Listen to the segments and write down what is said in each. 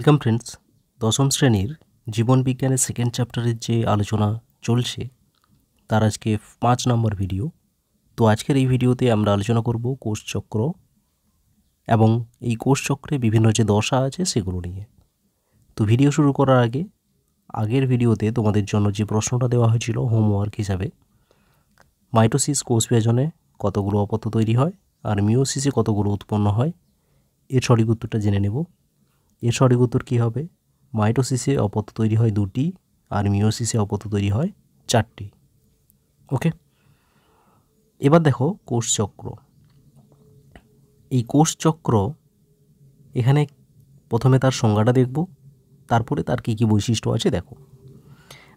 welcome friends দশম শ্রেণীর জীবনবিজ্ঞানের second চ্যাপ্টারের যে আলোচনা চলছে তার আজকে পাঁচ নম্বর ভিডিও তো আজকের এই ভিডিওতে আমরা আলোচনা করব কোষচক্র এবং এই কোষ চক্রে বিভিন্ন যে দশা আছে সেগুলো নিয়ে তো ভিডিও শুরু করার আগে আগের ভিডিওতে তোমাদের জন্য যে প্রশ্নটা দেওয়া হয়েছিল হোমওয়ার্ক হিসাবে মাইটোসিস কোষ বিভাজনে কতগুলো অপত্য তৈরি হয় আর মিওসিসে কতগুলো উৎপন্ন হয় এর সঠিক উত্তরটা জেনে নেব এর সঠিক উত্তর কী হবে মাইটোসিসে অপত তৈরি হয় দুটি আর মিওসিসে অপত তৈরি হয় চারটি ওকে এবার দেখো কোষচক্র এই কোষচক্র এখানে প্রথমে তার সংজ্ঞাটা দেখব তারপরে তার কী কী বৈশিষ্ট্য আছে দেখো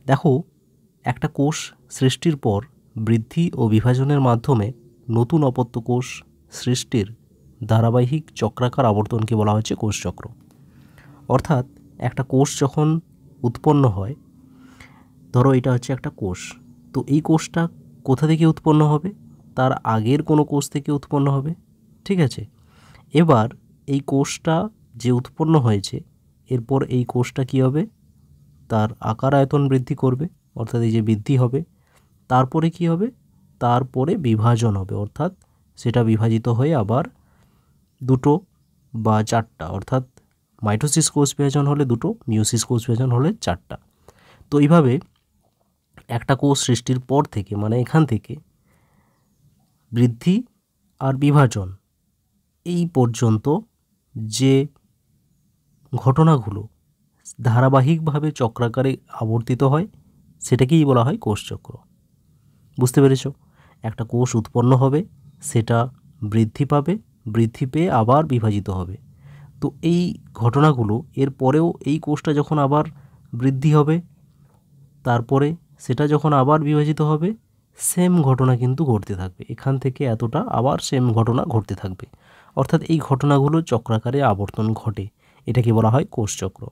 দেখো একটা কোষ সৃষ্টির পর বৃদ্ধি ও বিভাজনের মাধ্যমে নতুন অপত্য কোষ সৃষ্টির ধারাবাহিক চক্রাকার আবর্তনকে বলা হচ্ছে কোষচক্র অর্থাৎ একটা কোষ যখন উৎপন্ন হয় ধরো এটা হচ্ছে একটা কোষ তো এই কোষটা কোথা থেকে উৎপন্ন হবে তার আগের কোনো কোষ থেকে উৎপন্ন হবে ঠিক আছে এবার এই কোষটা যে উৎপন্ন হয়েছে এরপর এই কোষটা কি হবে তার আকার আয়তন বৃদ্ধি করবে অর্থাৎ এই যে বৃদ্ধি হবে তারপরে কি হবে তারপরে বিভাজন হবে অর্থাৎ সেটা বিভাজিত হয়ে আবার দুটো বা চারটা অর্থাৎ মাইটোসিস কোষ বিভাজন হলে দুটো মিউসিস কোষ বিভাজন হলে চারটা তো এইভাবে একটা কোষ সৃষ্টির পর থেকে মানে এখান থেকে বৃদ্ধি আর বিভাজন এই পর্যন্ত যে ঘটনাগুলো ধারাবাহিকভাবে চক্রাকারে আবর্তিত হয় সেটাকেই বলা হয় কোষচক্র বুঝতে পেরেছ একটা কোষ উৎপন্ন হবে সেটা বৃদ্ধি পাবে বৃদ্ধি পেয়ে আবার বিভাজিত হবে তো এই ঘটনাগুলো এর পরেও এই কোষটা যখন আবার বৃদ্ধি হবে তারপরে সেটা যখন আবার বিভাজিত হবে সেম ঘটনা কিন্তু ঘটতে থাকবে এখান থেকে এতটা আবার সেম ঘটনা ঘটতে থাকবে অর্থাৎ এই ঘটনাগুলো চক্রাকারে আবর্তন ঘটে এটাকে বলা হয় কোষচক্র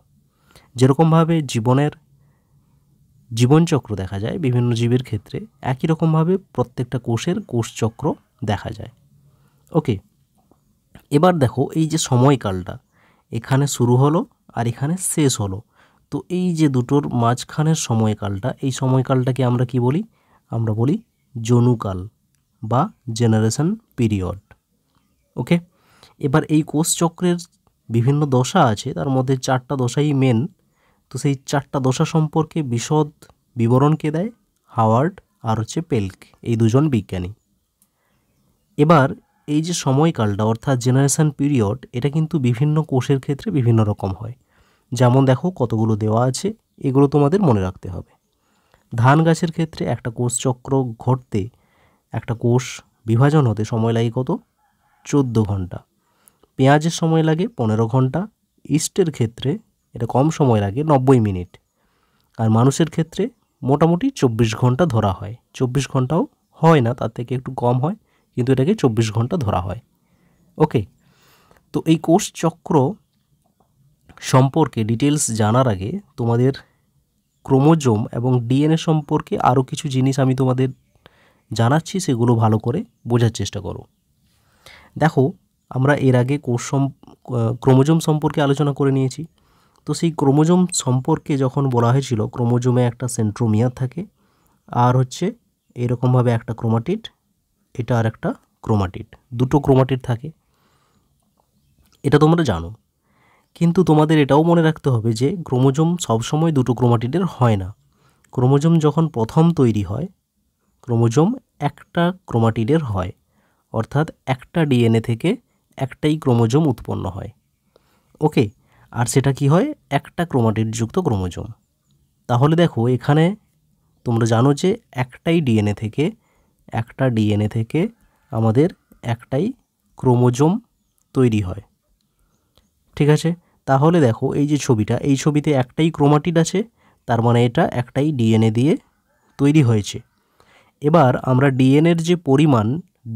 যেরকমভাবে জীবনের জীবনচক্র দেখা যায় বিভিন্ন জীবের ক্ষেত্রে একই রকমভাবে প্রত্যেকটা কোষের কোষচক্র দেখা যায় ওকে এবার দেখো এই যে সময়কালটা এখানে শুরু হলো আর এখানে শেষ হলো তো এই যে দুটোর মাঝখানের সময়কালটা এই সময়কালটাকে আমরা কি বলি আমরা বলি জনুকাল বা জেনারেশন পিরিয়ড ওকে এবার এই কোষচক্রের বিভিন্ন দশা আছে তার মধ্যে চারটা দশাই মেন তো সেই চারটা দশা সম্পর্কে বিশদ বিবরণকে দেয় হাওয়ার্ড আর হচ্ছে পেলক এই দুজন বিজ্ঞানী এবার এই যে সময়কালটা অর্থাৎ জেনারেশান পিরিয়ড এটা কিন্তু বিভিন্ন কোষের ক্ষেত্রে বিভিন্ন রকম হয় যেমন দেখো কতগুলো দেওয়া আছে এগুলো তোমাদের মনে রাখতে হবে ধান গাছের ক্ষেত্রে একটা কোষচক্র ঘটতে একটা কোষ বিভাজন হতে সময় লাগে কত চোদ্দ ঘন্টা পেঁয়াজের সময় লাগে পনেরো ঘন্টা ইস্টের ক্ষেত্রে এটা কম সময় লাগে নব্বই মিনিট আর মানুষের ক্ষেত্রে মোটামুটি চব্বিশ ঘন্টা ধরা হয় চব্বিশ ঘন্টাও হয় না তার থেকে একটু কম হয় কিন্তু এটাকে চব্বিশ ঘন্টা ধরা হয় ওকে তো এই কোষ চক্র সম্পর্কে ডিটেলস জানার আগে তোমাদের ক্রোমোজোম এবং ডিএনএ সম্পর্কে আরও কিছু জিনিস আমি তোমাদের জানাচ্ছি সেগুলো ভালো করে বোঝার চেষ্টা করো দেখো আমরা এর আগে কোষ সম ক্রোমোজোম সম্পর্কে আলোচনা করে নিয়েছি তো সেই ক্রোমোজোম সম্পর্কে যখন বলা হয়েছিল ক্রোমোজোমে একটা সেন্ট্রোমিয়ার থাকে আর হচ্ছে এরকমভাবে একটা ক্রোমাটিড এটা আর একটা ক্রোমাটিড দুটো ক্রোমাটিড থাকে এটা তোমরা জানো কিন্তু তোমাদের এটাও মনে রাখতে হবে যে ক্রোমোজোম সবসময় দুটো ক্রোমাটিডের হয় না ক্রোমোজোম যখন প্রথম তৈরি হয় ক্রোমোজোম একটা ক্রোমাটিডের হয় অর্থাৎ একটা ডিএনএ থেকে একটাই ক্রোমোজোম উৎপন্ন হয় ওকে আর সেটা কি হয় একটা ক্রোমাটিডযুক্ত ক্রোমোজোম তাহলে দেখো এখানে তোমরা জানো যে একটাই ডিএনএ থেকে একটা ডিএনএ থেকে আমাদের একটাই ক্রোমোজোম তৈরি হয় ঠিক আছে তাহলে দেখো এই যে ছবিটা এই ছবিতে একটাই ক্রোমাটিড আছে তার মানে এটা একটাই ডিএনএ দিয়ে তৈরি হয়েছে এবার আমরা ডিএনএর যে পরিমাণ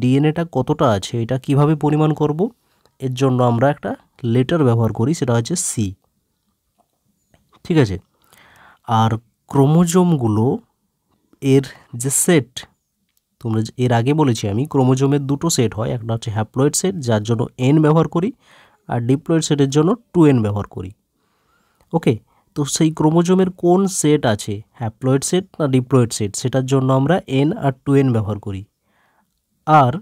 ডিএনএটা কতটা আছে এটা কিভাবে পরিমাণ করব এর জন্য আমরা একটা লেটার ব্যবহার করি সেটা হচ্ছে সি ঠিক আছে আর ক্রোমোজোমগুলো এর যে সেট তোমরা এর আগে বলেছি আমি ক্রোমোজোমের দুটো সেট হয় একটা হচ্ছে হ্যাপ্লয়েড সেট যার জন্য এন ব্যবহার করি আর ডিপ্লয়েড সেটের জন্য টু এন ব্যবহার করি ওকে তো সেই ক্রোমোজোমের কোন সেট আছে হ্যাপ্লয়েড সেট না ডিপ্লয়েড সেট সেটার জন্য আমরা এন আর টু এন ব্যবহার করি আর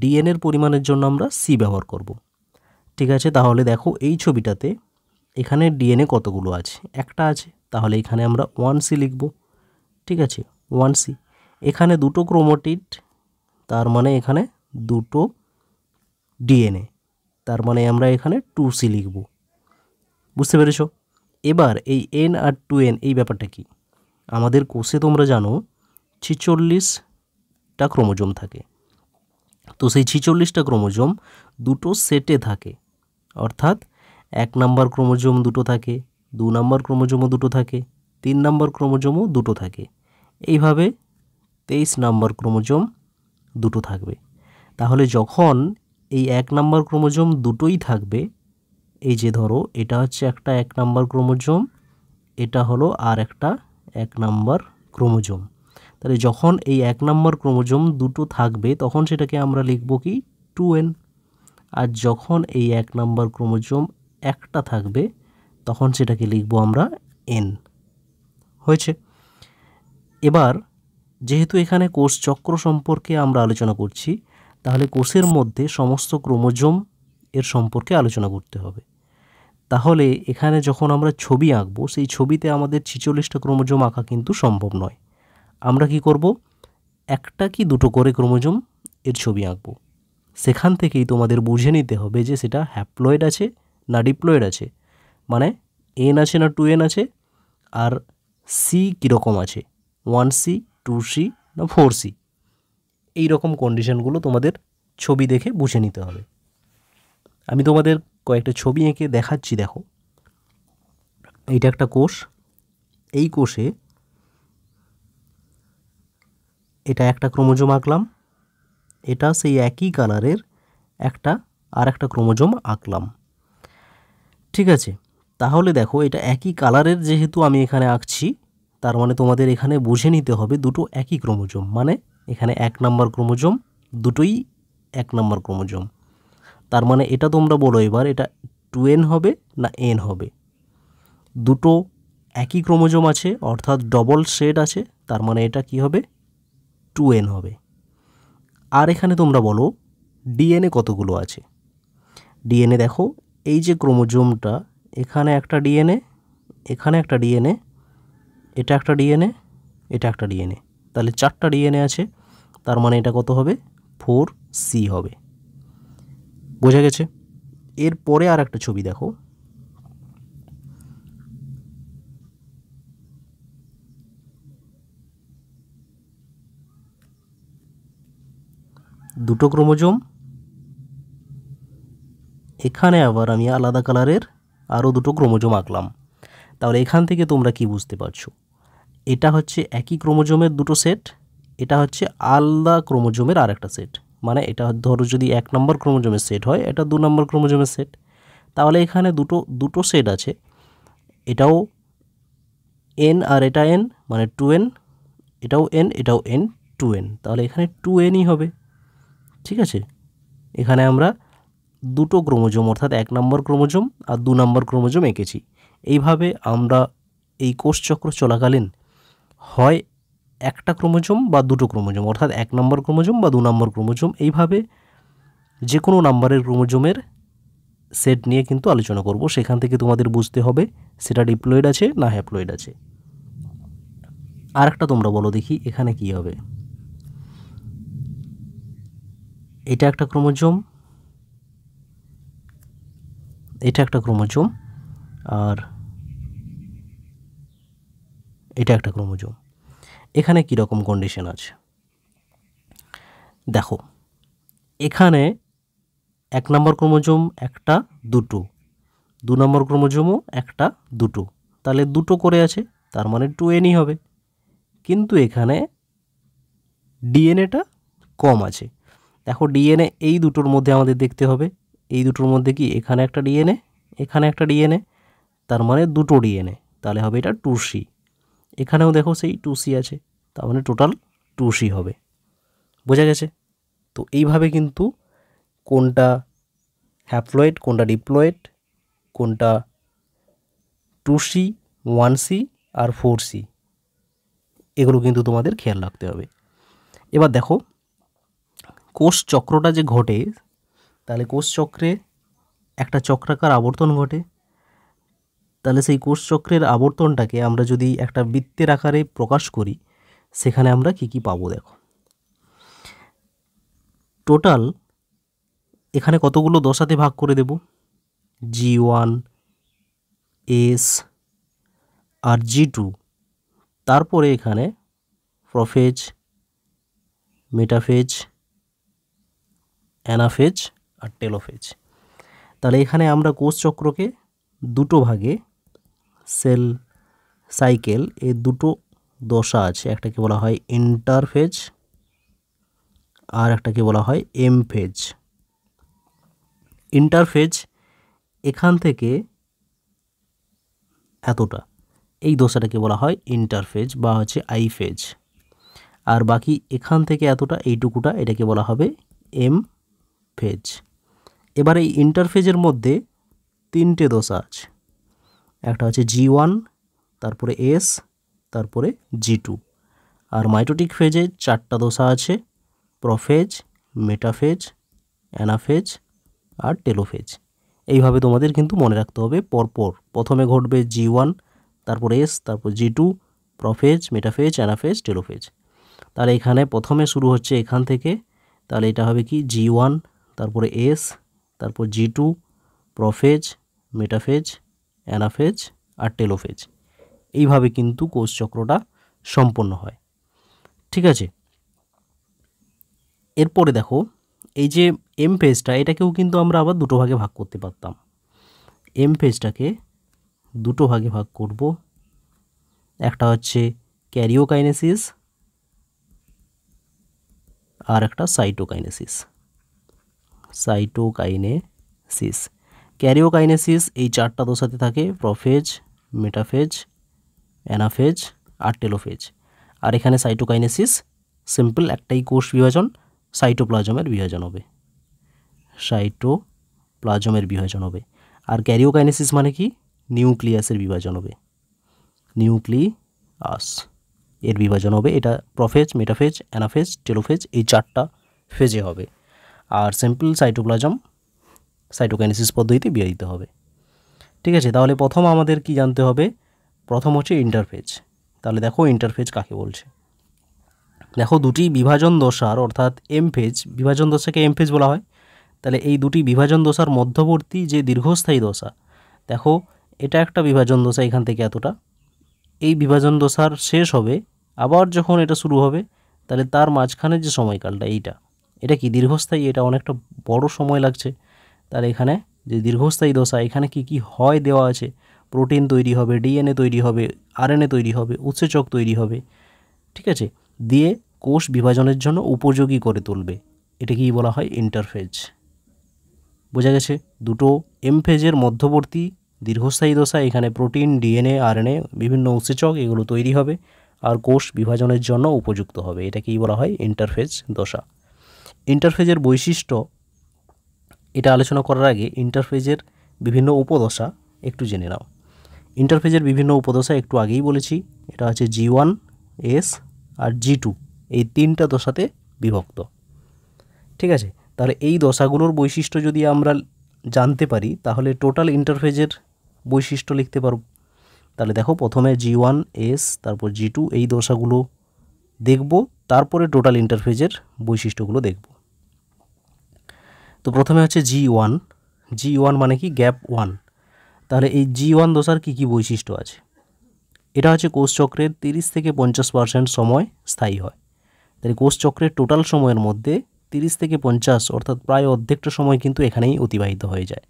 ডিএনএর পরিমাণের জন্য আমরা সি ব্যবহার করব ঠিক আছে তাহলে দেখো এই ছবিটাতে এখানে ডিএনএ কতগুলো আছে একটা আছে তাহলে এখানে আমরা ওয়ান সি লিখব ঠিক আছে ওয়ান সি এখানে দুটো ক্রোমোটিড তার মানে এখানে দুটো ডিএনএ তার মানে আমরা এখানে টু সি লিখব বুঝতে পেরেছ এবার এই এন আর টু এন এই ব্যাপারটা কি আমাদের কোষে তোমরা জানো ছিচল্লিশটা ক্রোমোজোম থাকে তো সেই ছিচল্লিশটা ক্রোমোজোম দুটো সেটে থাকে অর্থাৎ এক নাম্বার ক্রোমোজোম দুটো থাকে দু নাম্বার ক্রোমোজমও দুটো থাকে তিন নাম্বার ক্রোমোজমও দুটো থাকে এইভাবে তেইশ নাম্বার ক্রোমোজোম দুটো থাকবে তাহলে যখন এই এক নম্বর ক্রোমোজোম দুটোই থাকবে এই যে ধরো এটা হচ্ছে একটা এক নম্বর ক্রোমোজোম এটা হলো আর একটা এক নম্বর ক্রোমোজোম তাহলে যখন এই এক নম্বর ক্রোমোজোম দুটো থাকবে তখন সেটাকে আমরা লিখব কি টু এন আর যখন এই এক নাম্বার ক্রোমোজোম একটা থাকবে তখন সেটাকে লিখব আমরা এন হয়েছে এবার যেহেতু এখানে কোষ চক্র সম্পর্কে আমরা আলোচনা করছি তাহলে কোষের মধ্যে সমস্ত ক্রোমোজোম এর সম্পর্কে আলোচনা করতে হবে তাহলে এখানে যখন আমরা ছবি আঁকব সেই ছবিতে আমাদের ছিচল্লিশটা ক্রোমোজোম আঁকা কিন্তু সম্ভব নয় আমরা কি করব একটা কি দুটো করে ক্রোমোজোম এর ছবি আঁকব সেখান থেকেই তোমাদের বুঝে নিতে হবে যে সেটা হ্যাপ্লয়েড আছে না ডিপ্লয়েড আছে মানে এন আছে না টু এন আছে আর সি কীরকম আছে ওয়ান সি টু সি না ফোর সি এই রকম কন্ডিশনগুলো তোমাদের ছবি দেখে বুঝে নিতে হবে আমি তোমাদের কয়েকটা ছবি এঁকে দেখাচ্ছি দেখো এইটা একটা কোষ এই কোষে এটা একটা ক্রোমোজোম আঁকলাম এটা সেই একই কালারের একটা আর একটা ক্রোমোজোম আঁকলাম ঠিক আছে তাহলে দেখো এটা একই কালারের যেহেতু আমি এখানে আঁকছি তার মানে তোমাদের এখানে বুঝে নিতে হবে দুটো একই ক্রোমোজোম মানে এখানে এক নাম্বার ক্রোমোজোম দুটোই এক নাম্বার ক্রোমোজোম তার মানে এটা তোমরা বলো এবার এটা টু এন হবে না এন হবে দুটো একই ক্রোমোজোম আছে অর্থাৎ ডবল সেট আছে তার মানে এটা কি হবে টু এন হবে আর এখানে তোমরা বলো ডিএনএ কতগুলো আছে ডিএনএ দেখো এই যে ক্রোমোজোমটা এখানে একটা ডিএনএ এখানে একটা ডিএনএ এটা একটা ডিএনএ এটা একটা ডিএনএ তাহলে চারটা ডিএনএ আছে তার মানে এটা কত হবে ফোর সি হবে বোঝা গেছে এরপরে আর একটা ছবি দেখো দুটো ক্রোমোজোম এখানে আবার আমি আলাদা কালারের আরও দুটো ক্রোমোজোম আঁকলাম তাহলে এখান থেকে তোমরা কি বুঝতে পারছো এটা হচ্ছে একই ক্রোমোজোমের দুটো সেট এটা হচ্ছে আলাদা ক্রোমোজোমের আর একটা সেট মানে এটা ধরো যদি এক নম্বর ক্রোমোজোমের সেট হয় এটা দু নম্বর ক্রোমোজোমের সেট তাহলে এখানে দুটো দুটো সেট আছে এটাও এন আর এটা এন মানে টু এন এটাও এন এটাও এন টু এন তাহলে এখানে টু এনই হবে ঠিক আছে এখানে আমরা দুটো ক্রোমোজোম অর্থাৎ এক নম্বর ক্রোমোজোম আর দু নম্বর ক্রোমোজোম এঁকেছি এইভাবে আমরা এই কোষচক্র চলাকালীন হয় একটা ক্রোমোজোম বা দুটো ক্রোমোজোম অর্থাৎ এক নম্বর ক্রোমোজোম বা দু নম্বর ক্রোমোজোম এইভাবে যে কোনো নাম্বারের ক্রোমোজোমের সেট নিয়ে কিন্তু আলোচনা করব সেখান থেকে তোমাদের বুঝতে হবে সেটা ডিপ্লয়েড আছে না হ্যাপ্লয়েড আছে আর একটা তোমরা বলো দেখি এখানে কি হবে এটা একটা ক্রোমোজোম এটা একটা ক্রোমোজোম আর এটা একটা ক্রোমোজোম এখানে কীরকম কন্ডিশন আছে দেখো এখানে এক নম্বর ক্রোমোজোম একটা দুটো দু নম্বর ক্রোমোজোমও একটা দুটো তাহলে দুটো করে আছে তার মানে টু এনই হবে কিন্তু এখানে ডিএনএটা কম আছে দেখো ডিএনএ এই দুটোর মধ্যে আমাদের দেখতে হবে এই দুটোর মধ্যে কি এখানে একটা ডিএনএ এখানে একটা ডিএনএ তার মানে দুটো ডিএনএ তাহলে হবে এটা টু সি এখানেও দেখো সেই টু সি আছে তার মানে টোটাল টু সি হবে বোঝা গেছে তো এইভাবে কিন্তু কোনটা হ্যাপ্লয়েড কোনটা ডিপ্লয়েড কোনটা টু সি ওয়ান সি আর ফোর সি এগুলো কিন্তু তোমাদের খেয়াল রাখতে হবে এবার দেখো কোষ চক্রটা যে ঘটে তাহলে কোষ চক্রে একটা চক্রাকার আবর্তন ঘটে তাহলে সেই কোষ চক্রের আবর্তনটাকে আমরা যদি একটা বৃত্তের আকারে প্রকাশ করি সেখানে আমরা কি কি পাবো দেখো টোটাল এখানে কতগুলো দশাতে ভাগ করে দেব জি ওয়ান এস আর জি টু তারপরে এখানে প্রফেজ মেটাফেজ অ্যানাফেজ আর টেলোফেজ তাহলে এখানে আমরা কোষচক্রকে দুটো ভাগে সেল সাইকেল এই দুটো দশা আছে একটাকে বলা হয় ইন্টারফেজ আর একটাকে বলা হয় এম ফেজ ইন্টারফেজ এখান থেকে এতটা এই দশাটাকে বলা হয় ইন্টারফেজ বা হচ্ছে আই ফেজ আর বাকি এখান থেকে এতটা এইটুকুটা এটাকে বলা হবে এম ফেজ এবার এই ইন্টারফেজের মধ্যে তিনটে দশা আছে একটা হচ্ছে জি ওয়ান তারপরে এস তারপরে জি টু আর মাইটোটিক ফেজে চারটা দোষা আছে প্রফেজ মেটাফেজ অ্যানাফেজ আর টেলোফেজ এইভাবে তোমাদের কিন্তু মনে রাখতে হবে পরপর প্রথমে ঘটবে জি ওয়ান তারপর এস তারপর G two prophase metaphase anaphase telophase তাহলে এখানে প্রথমে শুরু হচ্ছে এখান থেকে তাহলে এটা হবে কি জি ওয়ান তারপরে এস তারপর G two prophase metaphase anaphase আর টেলোফেজ এইভাবে কিন্তু কোষচক্রটা সম্পন্ন হয় ঠিক আছে এরপরে দেখো এই যে এম ফেজটা এটাকেও কিন্তু আমরা আবার দুটো ভাগে ভাগ করতে পারতাম এম ফেজটাকে দুটো ভাগে ভাগ করব একটা হচ্ছে ক্যারিওকাইনেসিস আর একটা সাইটোকাইনেসিস সাইটোকাইনেসিস ক্যারিওকাইনেসিস এই চারটা দশাতে থাকে প্রফেজ মেটাফেজ অ্যানাফেজ আর টেলোফেজ আর এখানে সাইটোকাইনেসিস সিম্পল একটাই কোষ বিভাজন সাইটোপ্লাজমের বিভাজন হবে সাইটোপ্লাজমের বিভাজন হবে আর ক্যারিওকাইনেসিস মানে কি নিউক্লিয়াসের বিভাজন হবে নিউক্লিয়াস এর বিভাজন হবে এটা প্রফেজ মেটাফেজ অ্যানাফেজ টেলোফেজ এই চারটা ফেজে হবে আর সিম্পল সাইটোপ্লাজম সাইটোকাইনেসিস পদ্ধতিতে বিয়ে দিতে হবে ঠিক আছে তাহলে প্রথম আমাদের কি জানতে হবে প্রথম হচ্ছে ইন্টারফেজ তাহলে দেখো ইন্টারফেজ কাকে বলছে দেখো দুটি বিভাজন দশার অর্থাৎ এম ফেজ বিভাজন দশাকে এম ফেজ বলা হয় তাহলে এই দুটি বিভাজন দশার মধ্যবর্তী যে দীর্ঘস্থায়ী দশা দেখো এটা একটা বিভাজন দশা এখান থেকে এতটা এই বিভাজন দশার শেষ হবে আবার যখন এটা শুরু হবে তাহলে তার মাঝখানে যে সময়কালটা এইটা এটা কি দীর্ঘস্থায়ী এটা অনেকটা বড় সময় লাগছে তাহলে এখানে যে দীর্ঘস্থায়ী দশা এখানে কি কি হয় দেওয়া আছে প্রোটিন তৈরি হবে ডিএনএ তৈরি হবে আরএনএ তৈরি হবে উৎসেচক তৈরি হবে ঠিক আছে দিয়ে কোষ বিভাজনের জন্য উপযোগী করে তুলবে এটাকেই বলা হয় ইন্টারফেজ বোঝা গেছে দুটো এমফেজের মধ্যবর্তী দীর্ঘস্থায়ী দশা এখানে প্রোটিন ডিএনএ আরএনএ বিভিন্ন উৎসেচক এগুলো তৈরি হবে আর কোষ বিভাজনের জন্য উপযুক্ত হবে এটাকেই বলা হয় ইন্টারফেজ দশা ইন্টারফেজের বৈশিষ্ট্য এটা আলোচনা করার আগে ইন্টারফেজের বিভিন্ন উপদশা একটু জেনে নাও ইন্টারফেজের বিভিন্ন উপদশা একটু আগেই বলেছি এটা হচ্ছে জি ওয়ান এস আর জি টু এই তিনটা দশাতে বিভক্ত ঠিক আছে তাহলে এই দশাগুলোর বৈশিষ্ট্য যদি আমরা জানতে পারি তাহলে টোটাল ইন্টারফেজের বৈশিষ্ট্য লিখতে পারব তাহলে দেখো প্রথমে জি ওয়ান এস তারপর জি টু এই দশাগুলো দেখব তারপরে টোটাল ইন্টারফেজের বৈশিষ্ট্যগুলো দেখব তো প্রথমে হচ্ছে জি ওয়ান জি ওয়ান মানে কি গ্যাপ ওয়ান তাহলে এই জি ওয়ান দোষার কী কী বৈশিষ্ট্য আছে এটা হচ্ছে কোষচক্রের তিরিশ থেকে পঞ্চাশ পার্সেন্ট সময় স্থায়ী হয় তাহলে কোষচক্রের টোটাল সময়ের মধ্যে তিরিশ থেকে পঞ্চাশ অর্থাৎ প্রায় অর্ধেকটা সময় কিন্তু এখানেই অতিবাহিত হয়ে যায়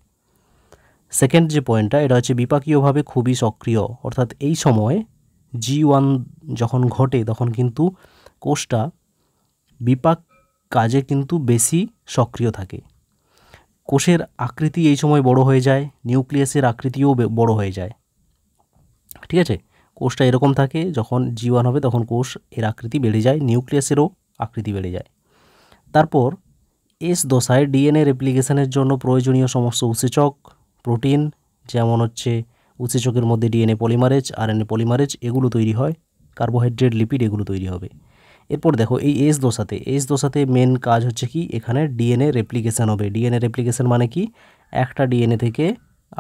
সেকেন্ড যে পয়েন্টটা এটা হচ্ছে বিপাকীয়ভাবে খুবই সক্রিয় অর্থাৎ এই সময়ে জি ওয়ান যখন ঘটে তখন কিন্তু কোষটা বিপাক কাজে কিন্তু বেশি সক্রিয় থাকে কোষের আকৃতি এই সময় বড় হয়ে যায় নিউক্লিয়াসের আকৃতিও বড় হয়ে যায় ঠিক আছে কোষটা এরকম থাকে যখন জীবন হবে তখন কোষ এর আকৃতি বেড়ে যায় নিউক্লিয়াসেরও আকৃতি বেড়ে যায় তারপর এস দশায় ডিএনএ রেপ্লিকেশনের জন্য প্রয়োজনীয় সমস্ত উৎসেচক প্রোটিন যেমন হচ্ছে উৎসেচকের মধ্যে ডিএনএ পলিমারেজ আর এ পলিমারেজ এগুলো তৈরি হয় কার্বোহাইড্রেট লিপিড এগুলো তৈরি হবে এরপর দেখো এই এস দোষাতে এস দোষাতে মেন কাজ হচ্ছে কি এখানে ডিএনএ রেপ্লিকেশান হবে ডিএনএ রেপ্লিকেশান মানে কি একটা ডিএনএ থেকে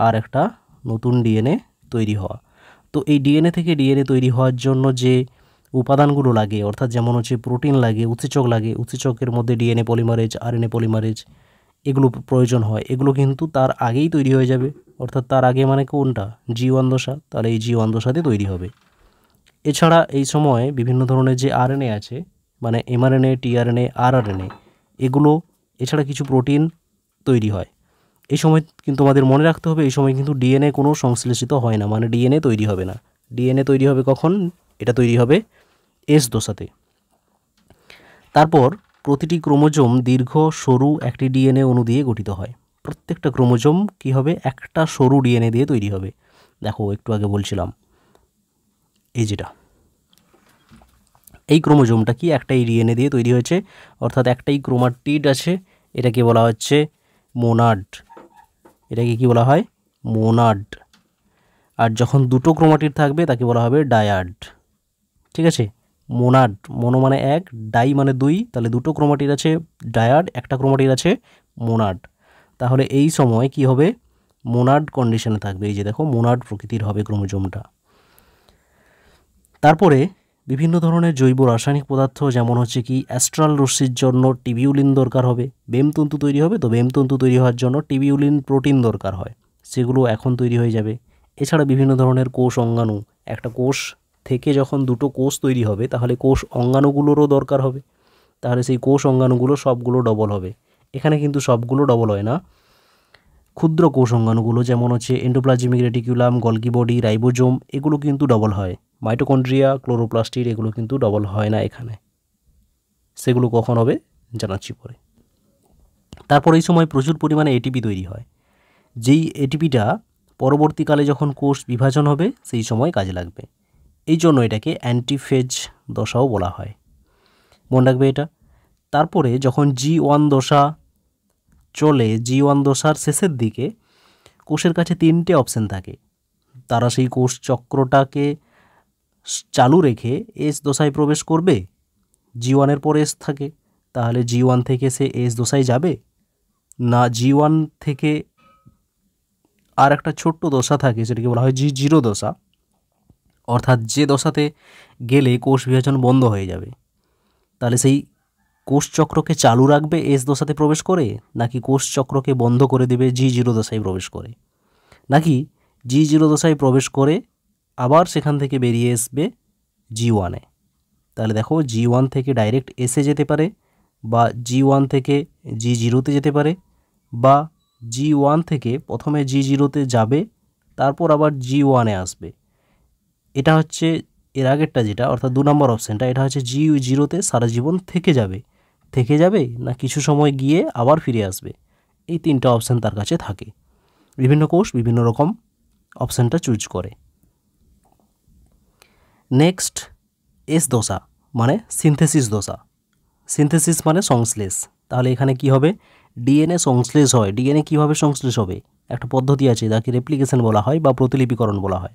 আর একটা নতুন ডিএনএ তৈরি হওয়া তো এই ডিএনএ থেকে ডিএনএ তৈরি হওয়ার জন্য যে উপাদানগুলো লাগে অর্থাৎ যেমন হচ্ছে প্রোটিন লাগে উৎসেচক লাগে উৎসেচকের মধ্যে ডিএনএ পলিমারেজ আরএনএ পলিমারেজ এগুলো প্রয়োজন হয় এগুলো কিন্তু তার আগেই তৈরি হয়ে যাবে অর্থাৎ তার আগে মানে কোনটা জি ওয়ান দশা তাহলে এই জি ওয়ান দশাতে তৈরি হবে এছাড়া এই সময় বিভিন্ন ধরনের যে আরএনএ আছে মানে এমআরএনএ টিআরএনএ আরআরএনএ এগুলো এছাড়া কিছু প্রোটিন তৈরি হয় এই সময় কিন্তু আমাদের মনে রাখতে হবে এই সময় কিন্তু ডিএনএ কোনো সংশ্লেষিত হয় না মানে ডিএনএ তৈরি হবে না ডিএনএ তৈরি হবে কখন এটা তৈরি হবে এস দোসাতে তারপর প্রতিটি ক্রোমোজোম দীর্ঘ সরু একটি ডিএনএ অণু দিয়ে গঠিত হয় প্রত্যেকটা ক্রোমোজোম কি হবে একটা সরু ডিএনএ দিয়ে তৈরি হবে দেখো একটু আগে বলছিলাম এই যেটা এই ক্রোমোজোমটা কি একটাই ডিএনএ দিয়ে তৈরি হয়েছে অর্থাৎ একটাই ক্রোমাটিড আছে এটাকে বলা হচ্ছে মোনাড এটাকে কি বলা হয় মোনাড আর যখন দুটো ক্রোমাটিড থাকবে তাকে বলা হবে ডায়াড ঠিক আছে মোনাড মনো মানে এক ডাই মানে দুই তাহলে দুটো ক্রোমাটিড আছে ডায়াড একটা ক্রোমাটির আছে মোনাড তাহলে এই সময় কি হবে মোনাড কন্ডিশনে থাকবে এই যে দেখো মোনাড প্রকৃতির হবে ক্রোমোজোমটা তারপরে বিভিন্ন ধরনের জৈব রাসায়নিক পদার্থ যেমন হচ্ছে কি অ্যাস্ট্রাল রশ্মির জন্য টিবিউলিন দরকার হবে বেমতন্তু তৈরি হবে তো বেমতন্তু তৈরি হওয়ার জন্য টিবিউলিন প্রোটিন দরকার হয় সেগুলো এখন তৈরি হয়ে যাবে এছাড়া বিভিন্ন ধরনের কোষ অঙ্গাণু একটা কোষ থেকে যখন দুটো কোষ তৈরি হবে তাহলে কোষ অঙ্গাণুগুলোরও দরকার হবে তাহলে সেই কোষ অঙ্গাণুগুলো সবগুলো ডবল হবে এখানে কিন্তু সবগুলো ডবল হয় না ক্ষুদ্র কোষ অঙ্গাণুগুলো যেমন হচ্ছে endoplasmic reticulum Golgi body body ribosome এগুলো কিন্তু ডবল হয় মাইটোকন্ড্রিয়া ক্লোরোপ্লাস্টির এগুলো কিন্তু ডবল হয় না এখানে সেগুলো কখন হবে জানাচ্ছি পরে তারপর এই সময় প্রচুর পরিমাণে এটিপি তৈরি হয় যেই এটিপিটা পরবর্তীকালে যখন কোষ বিভাজন হবে সেই সময় কাজে লাগবে এই জন্য এটাকে অ্যান্টিফেজ দশাও বলা হয় মনে রাখবে এটা তারপরে যখন জি ওয়ান দশা চলে জি ওয়ান দশার শেষের দিকে কোষের কাছে তিনটে অপশান থাকে তারা সেই কোষ চক্রটাকে চালু রেখে এস দশায় প্রবেশ করবে জি ওয়ানের পর এস থাকে তাহলে জি ওয়ান থেকে সে এস দশায় যাবে না জি ওয়ান থেকে আর একটা ছোট্ট দশা থাকে সেটাকে বলা হয় জি জিরো দশা অর্থাৎ যে দশাতে গেলে কোষ বিভাজন বন্ধ হয়ে যাবে তাহলে সেই কোষ চক্রকে চালু রাখবে এস দশাতে প্রবেশ করে নাকি কোষ চক্রকে বন্ধ করে দেবে জি জিরো দশায় প্রবেশ করে নাকি জি জিরো দশায় প্রবেশ করে আবার সেখান থেকে বেরিয়ে আসবে জি ওয়ানে তাহলে দেখো জি ওয়ান থেকে ডাইরেক্ট এসে যেতে পারে বা জি ওয়ান থেকে জি জিরোতে যেতে পারে বা জি ওয়ান থেকে প্রথমে জি জিরোতে যাবে তারপর আবার জি ওয়ানে আসবে এটা হচ্ছে এর আগেরটা যেটা অর্থাৎ দু নম্বর অপশানটা এটা হচ্ছে জি জিরোতে সারা জীবন থেকে যাবে থেকে যাবে না কিছু সময় গিয়ে আবার ফিরে আসবে এই তিনটা অপশান তার কাছে থাকে বিভিন্ন কোর্স বিভিন্ন রকম অপশানটা চুজ করে নেক্সট এস দোষা মানে সিনথেসিস দোষা সিনথেসিস মানে সংশ্লেষ তাহলে এখানে কি হবে ডিএনএ সংশ্লেষ হয় ডিএনএ কীভাবে সংশ্লেষ হবে একটা পদ্ধতি আছে যাকে রেপ্লিকেশন বলা হয় বা প্রতিলিপিকরণ বলা হয়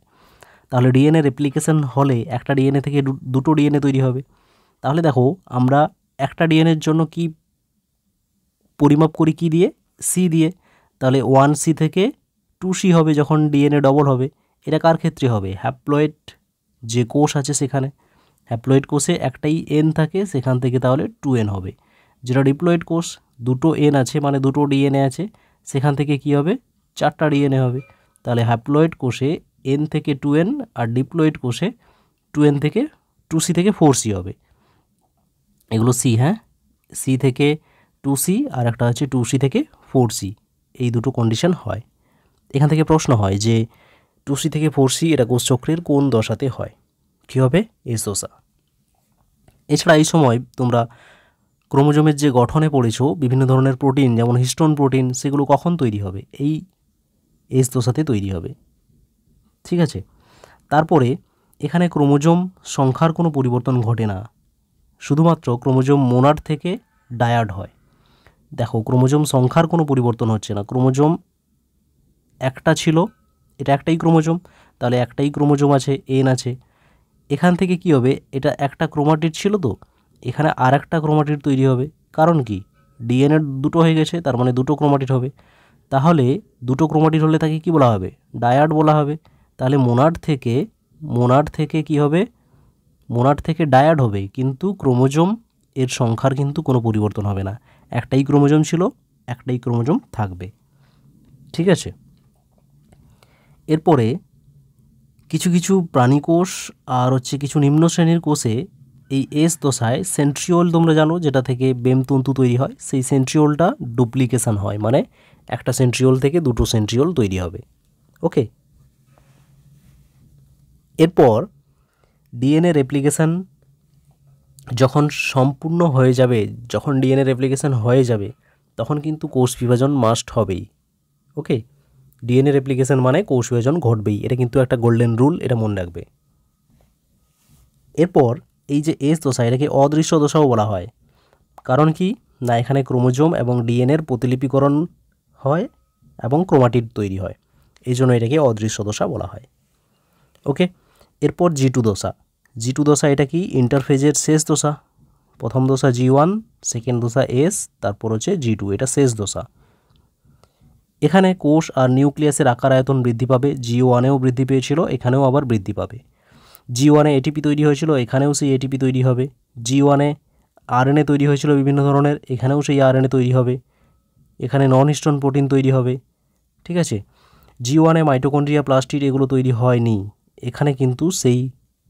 তাহলে ডিএনএ রেপ্লিকেশন হলে একটা ডিএনএ থেকে দুটো ডিএনএ তৈরি হবে তাহলে দেখো আমরা একটা ডিএনএর জন্য কি পরিমাপ করি কি দিয়ে সি দিয়ে তাহলে ওয়ান সি থেকে টু সি হবে যখন ডিএনএ ডবল হবে এটা কার ক্ষেত্রে হবে হ্যাপ্লয়েড যে কোষ আছে সেখানে হ্যাপ্লয়েড কোষে একটাই এন থাকে সেখান থেকে তাহলে টু এন হবে যেটা ডিপ্লয়েড কোষ দুটো এন আছে মানে দুটো ডিএনএ আছে সেখান থেকে কি হবে চারটা ডিএনএ হবে তাহলে হ্যাপ্লয়েড কোষে এন থেকে টু এন আর ডিপ্লয়েড কোষে টু এন থেকে টু সি থেকে ফোর সি হবে এগুলো সি হ্যাঁ সি থেকে টু সি আর একটা হচ্ছে টু সি থেকে ফোর সি এই দুটো কন্ডিশন হয় এখান থেকে প্রশ্ন হয় যে টুসি থেকে ফোরসি এটা কোষচক্রের কোন দশাতে হয় কী হবে এস দশা এছাড়া এই সময় তোমরা ক্রোমোজোমের যে গঠনে পড়েছ বিভিন্ন ধরনের প্রোটিন যেমন হিস্টোন প্রোটিন সেগুলো কখন তৈরি হবে এই এস দশাতে তৈরি হবে ঠিক আছে তারপরে এখানে ক্রোমোজোম সংখ্যার কোনো পরিবর্তন ঘটে না শুধুমাত্র ক্রোমোজোম মোনার থেকে ডায়াড হয় দেখো ক্রোমোজোম সংখ্যার কোনো পরিবর্তন হচ্ছে না ক্রোমোজোম একটা ছিল এটা একটাই ক্রোমোজোম তাহলে একটাই ক্রোমোজোম আছে এন আছে এখান থেকে কি হবে এটা একটা ক্রোমাটিড ছিল তো এখানে আর একটা ক্রোমাটিড তৈরি হবে কারণ কি ডিএনএ দুটো হয়ে গেছে তার মানে দুটো ক্রোমাটিড হবে তাহলে দুটো ক্রোমাটিড হলে তাকে কি বলা হবে ডায়াড বলা হবে তাহলে মোনাড থেকে মোনাড থেকে কি হবে মোনাড থেকে ডায়াড হবে কিন্তু ক্রোমোজোম এর সংখ্যার কিন্তু কোনো পরিবর্তন হবে না একটাই ক্রোমোজোম ছিল একটাই ক্রোমোজোম থাকবে ঠিক আছে এরপরে কিছু কিছু প্রাণী কোষ আর হচ্ছে কিছু নিম্ন শ্রেণীর কোষে এই এস দশায় সেন্ট্রিওল তোমরা জানো যেটা থেকে বেমতন্তু তৈরি হয় সেই সেন্ট্রিওলটা ডুপ্লিকেশান হয় মানে একটা সেন্ট্রিওল থেকে দুটো সেন্ট্রিওল তৈরি হবে ওকে এরপর ডিএনএ রেপ্লিকেশান যখন সম্পূর্ণ হয়ে যাবে যখন ডিএনএ রেপ্লিকেশান হয়ে যাবে তখন কিন্তু কোষ বিভাজন মাস্ট হবেই ওকে ডিএনএ রেপ্লিকেশন মানে কোষ বিভাজন ঘটবেই এটা কিন্তু একটা গোল্ডেন রুল এটা মনে রাখবে এরপর এই যে এস দশা এটাকে অদৃশ্য দশাও বলা হয় কারণ কি না এখানে ক্রোমোজোম এবং ডিএনএর প্রতিলিপিকরণ হয় এবং ক্রোমাটিড তৈরি হয় এই জন্য এটাকে অদৃশ্য দশা বলা হয় ওকে এরপর জি টু দশা জি টু দশা এটা কি ইন্টারফেজের শেষ দশা প্রথম দশা জি ওয়ান সেকেন্ড দশা এস তারপর হচ্ছে জি টু এটা শেষ দশা এখানে কোষ আর নিউক্লিয়াসের আকার আয়তন বৃদ্ধি পাবে জি ওয়ানেও বৃদ্ধি পেয়েছিল এখানেও আবার বৃদ্ধি পাবে জি ওয়ানে এটিপি তৈরি হয়েছিল এখানেও সেই এটিপি তৈরি হবে জি ওয়ানে আরএনএ তৈরি হয়েছিল বিভিন্ন ধরনের এখানেও সেই আরএনএ তৈরি হবে এখানে নন হিস্টন প্রোটিন তৈরি হবে ঠিক আছে জি ওয়ানে মাইটোকন্ড্রিয়া প্লাস্টিড এগুলো তৈরি হয়নি এখানে কিন্তু সেই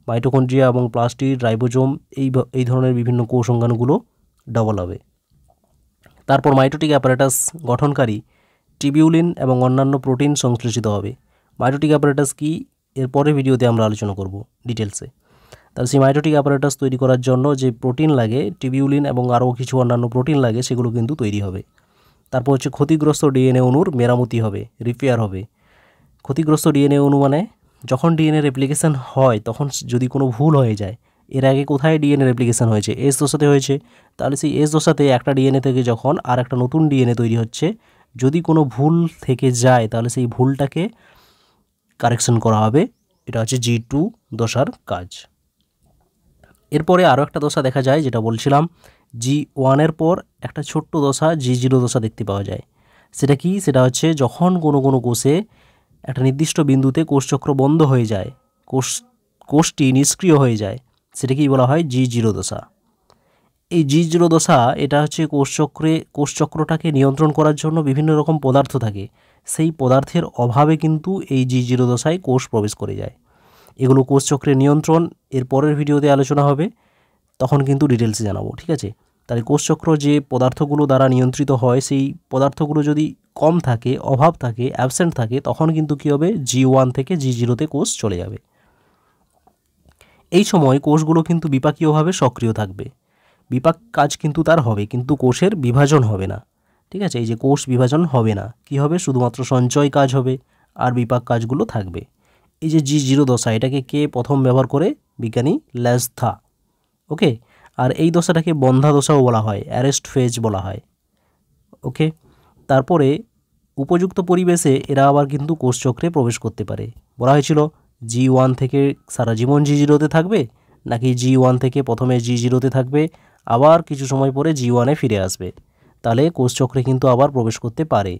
মাইটোকন্ড্রিয়া এবং প্লাস্টিড রাইবোজোম এই এই ধরনের বিভিন্ন কোষ অঙ্গাণুগুলো ডবল হবে তারপর মাইটোটিক অ্যাপারেটাস গঠনকারী টিবিউলিন এবং অন্যান্য প্রোটিন সংশ্লেষিত হবে মাইটোটিক অ্যাপারেটাস কী এর পরে ভিডিওতে আমরা আলোচনা করব ডিটেলসে তাহলে সেই মাইটোটিক অ্যাপারেটাস তৈরি করার জন্য যে প্রোটিন লাগে টিবিউলিন এবং আরও কিছু অন্যান্য প্রোটিন লাগে সেগুলো কিন্তু তৈরি হবে তারপর হচ্ছে ক্ষতিগ্রস্ত ডিএনএ অণুর মেরামতি হবে রিপেয়ার হবে ক্ষতিগ্রস্ত ডিএনএ অণু মানে যখন ডিএনএ রেপ্লিকেশান হয় তখন যদি কোনো ভুল হয়ে যায় এর আগে কোথায় ডিএনএ রেপ্লিকেশান হয়েছে এস দশাতে হয়েছে তাহলে সেই এস দশাতে একটা ডিএনএ থেকে যখন আর একটা নতুন ডিএনএ তৈরি হচ্ছে যদি কোনো ভুল থেকে যায় তাহলে সেই ভুলটাকে কারেকশন করা হবে এটা হচ্ছে জি টু দশার কাজ এরপরে আরও একটা দশা দেখা যায় যেটা বলছিলাম জি ওয়ানের পর একটা ছোট্ট দশা জি জিরো দশা দেখতে পাওয়া যায় সেটা কি সেটা হচ্ছে যখন কোনো কোনো কোষে একটা নির্দিষ্ট বিন্দুতে কোষচক্র বন্ধ হয়ে যায় কোষ কোষটি নিষ্ক্রিয় হয়ে যায় সেটাকেই বলা হয় জি জিরো দশা এই জিজর দশা এটা হচ্ছে কোষচক্রে কোষচক্রটাকে নিয়ন্ত্রণ করার জন্য বিভিন্ন রকম পদার্থ থাকে সেই পদার্থের অভাবে কিন্তু এই জিজর দশায় কোষ প্রবেশ করে যায় এগুলো কোষচক্রের নিয়ন্ত্রণ এর পরের ভিডিওতে আলোচনা হবে তখন কিন্তু ডিটেলসে জানাবো ঠিক আছে তাহলে কোষচক্র যে পদার্থগুলো দ্বারা নিয়ন্ত্রিত হয় সেই পদার্থগুলো যদি কম থাকে অভাব থাকে অ্যাবসেন্ট থাকে তখন কিন্তু কী হবে জি ওয়ান থেকে জি জিরোতে কোষ চলে যাবে এই সময় কোষগুলো কিন্তু বিপাকীয়ভাবে সক্রিয় থাকবে বিপাক কাজ কিন্তু তার হবে কিন্তু কোষের বিভাজন হবে না ঠিক আছে এই যে কোষ বিভাজন হবে না কি হবে শুধুমাত্র সঞ্চয় কাজ হবে আর বিপাক কাজগুলো থাকবে এই যে জি জিরো দশা এটাকে কে প্রথম ব্যবহার করে বিজ্ঞানী ল্যাস্থা ওকে আর এই দশাটাকে বন্ধা দশাও বলা হয় অ্যারেস্ট ফেজ বলা হয় ওকে তারপরে উপযুক্ত পরিবেশে এরা আবার কিন্তু কোষচক্রে প্রবেশ করতে পারে বলা হয়েছিল জি ওয়ান থেকে সারা জীবন জি জিরোতে থাকবে নাকি জি ওয়ান থেকে প্রথমে জি জিরোতে থাকবে আবার কিছু সময় পরে জি ওয়ানে ফিরে আসবে তাহলে কোষচক্রে কিন্তু আবার প্রবেশ করতে পারে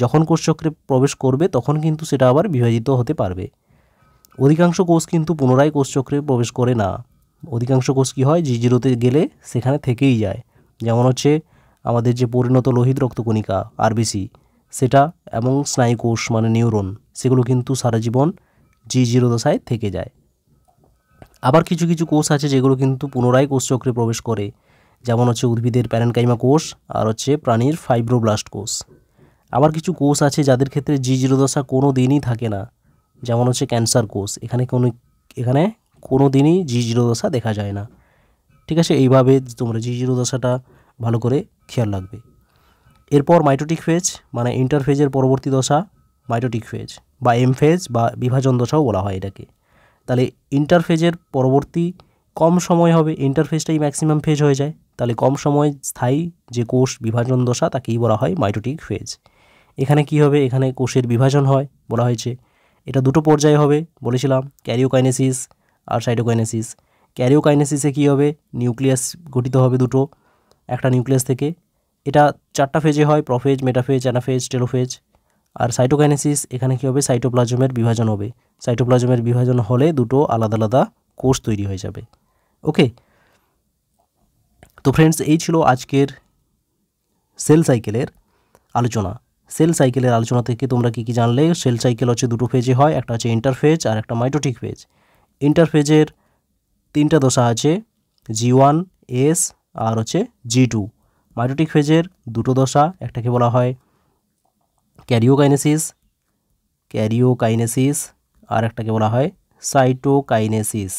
যখন কোষচক্রে প্রবেশ করবে তখন কিন্তু সেটা আবার বিভাজিত হতে পারবে অধিকাংশ কোষ কিন্তু পুনরায় কোষচক্রে প্রবেশ করে না অধিকাংশ কোষ কী হয় জি জিরোতে গেলে সেখানে থেকেই যায় যেমন হচ্ছে আমাদের যে পরিণত লোহিত রক্তকণিকা আরবিসি সেটা এবং স্নায়ুকোষ মানে নিউরন সেগুলো কিন্তু সারা জীবন জি জিরো দশায় থেকে যায় আবার কিছু কিছু কোষ আছে যেগুলো কিন্তু পুনরায় কোষচক্রে প্রবেশ করে যেমন হচ্ছে উদ্ভিদের প্যারেনকাইমা কোষ আর হচ্ছে প্রাণীর ফাইব্রোব্লাস্ট কোষ আবার কিছু কোষ আছে যাদের ক্ষেত্রে জি জিরো দশা কোনো দিনই থাকে না যেমন হচ্ছে ক্যান্সার কোষ এখানে কোনো এখানে কোনো দিনই জি জিরো দশা দেখা যায় না ঠিক আছে এইভাবে তোমরা জি জিরো দশাটা ভালো করে খেয়াল রাখবে এরপর মাইটোটিক ফেজ মানে ইন্টারফেজের পরবর্তী দশা মাইটোটিক ফেজ বা এম ফেজ বা বিভাজন দশাও বলা হয় এটাকে তাহলে ইন্টারফেজের পরবর্তী কম সময় হবে ইন্টারফেজটাই ম্যাক্সিমাম ফেজ হয়ে যায় তাহলে কম সময় স্থায়ী যে কোষ বিভাজন দশা তাকেই বলা হয় মাইটোটিক ফেজ এখানে কি হবে এখানে কোষের বিভাজন হয় বলা হয়েছে এটা দুটো পর্যায়ে হবে বলেছিলাম ক্যারিওকাইনেসিস আর সাইটোকাইনেসিস ক্যারিওকাইনেসিসে কি হবে নিউক্লিয়াস গঠিত হবে দুটো একটা নিউক্লিয়াস থেকে এটা চারটা ফেজে হয় প্রফেজ মেটাফেজ অ্যানাফেজ টেলোফেজ আর সাইটোকাইনেসিস এখানে কী হবে সাইটোপ্লাজমের বিভাজন হবে সাইটোপ্লাজমের বিভাজন হলে দুটো আলাদা আলাদা কোষ তৈরি হয়ে যাবে ওকে তো ফ্রেন্ডস এই ছিল আজকের সেল সাইকেলের আলোচনা সেল সাইকেলের আলোচনা থেকে তোমরা কি কি জানলে সেল সাইকেল হচ্ছে দুটো ফেজে হয় একটা হচ্ছে ইন্টারফেজ আর একটা মাইটোটিক ফেজ ইন্টারফেজের তিনটা দশা আছে জি ওয়ান এস আর হচ্ছে জি টু মাইটোটিক ফেজের দুটো দশা একটাকে বলা হয় ক্যারিওকাইনেসিস ক্যারিওকাইনেসিস আর একটাকে বলা হয় সাইটোকাইনেসিস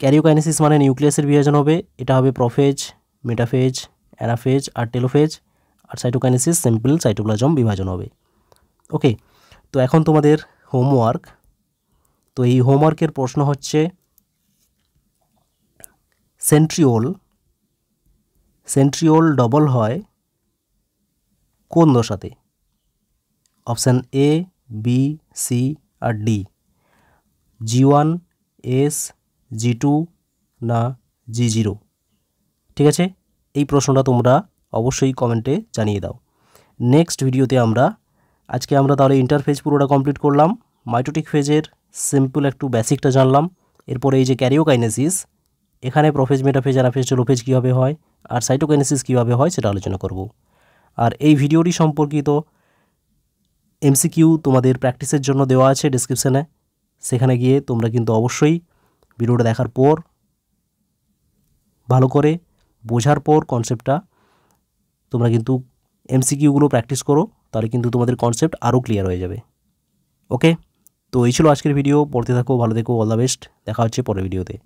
ক্যারিওকাইনেসিস মানে নিউক্লিয়াসের বিভাজন হবে এটা হবে প্রফেজ মেটাফেজ অ্যানাফেজ আর টেলোফেজ আর সাইটোকাইনেসিস সিম্পল সাইটোপ্লাজম বিভাজন হবে ওকে তো এখন তোমাদের হোমওয়ার্ক তো এই হোমওয়ার্কের প্রশ্ন হচ্ছে সেন্ট্রিওল সেন্ট্রিওল ডবল হয় কোন দশাতে অপশান এ বি সি আর D G one S G two না জি জিরো ঠিক আছে এই প্রশ্নটা তোমরা অবশ্যই কমেন্টে জানিয়ে দাও নেক্সট ভিডিওতে আমরা আজকে আমরা তাহলে ইন্টারফেজ পুরোটা কমপ্লিট করলাম মাইটোটিক ফেজের সিম্পল একটু বেসিকটা জানলাম এরপরে এই যে ক্যারিওকাইনেসিস এখানে প্রফেজ মেটাফেজ অ্যানাফেজ লোফেজ কীভাবে হয় আর সাইটোকাইনেসিস কীভাবে হয় সেটা আলোচনা করব আর এই ভিডিওটি সম্পর্কিত এমসিকিউ তোমাদের প্র্যাকটিসের জন্য দেওয়া আছে ডিসক্রিপশানে সেখানে গিয়ে তোমরা কিন্তু অবশ্যই ভিডিওটা দেখার পর ভালো করে বোঝার পর কনসেপ্টটা তোমরা কিন্তু এমসিকিউগুলো প্র্যাকটিস করো তাহলে কিন্তু তোমাদের কনসেপ্ট আরও ক্লিয়ার হয়ে যাবে ওকে তো এই ছিল আজকের ভিডিও পড়তে থাকো ভালো দেখো অল দ্য বেস্ট দেখা হচ্ছে পরের ভিডিওতে